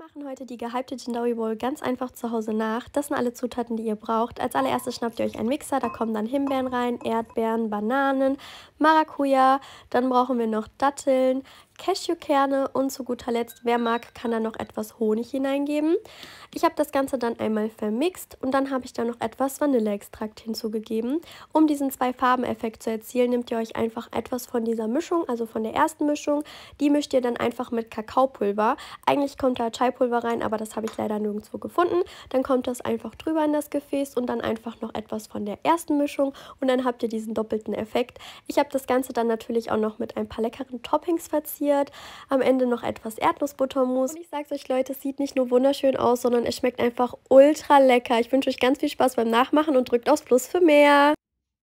machen heute die gehypte Jindawi Bowl ganz einfach zu Hause nach. Das sind alle Zutaten, die ihr braucht. Als allererstes schnappt ihr euch einen Mixer, da kommen dann Himbeeren rein, Erdbeeren, Bananen, Maracuja, dann brauchen wir noch Datteln, Cashewkerne und zu guter Letzt, wer mag, kann da noch etwas Honig hineingeben. Ich habe das Ganze dann einmal vermixt und dann habe ich da noch etwas Vanilleextrakt hinzugegeben. Um diesen zwei Farben-Effekt zu erzielen, nehmt ihr euch einfach etwas von dieser Mischung, also von der ersten Mischung. Die mischt ihr dann einfach mit Kakaopulver. Eigentlich kommt da Chai-Pulver rein, aber das habe ich leider nirgendwo gefunden. Dann kommt das einfach drüber in das Gefäß und dann einfach noch etwas von der ersten Mischung und dann habt ihr diesen doppelten Effekt. Ich habe das Ganze dann natürlich auch noch mit ein paar leckeren Toppings verziert passiert. Am Ende noch etwas Erdnussbuttermus. Und ich sag's euch, Leute, es sieht nicht nur wunderschön aus, sondern es schmeckt einfach ultra lecker. Ich wünsche euch ganz viel Spaß beim Nachmachen und drückt aufs Plus für mehr.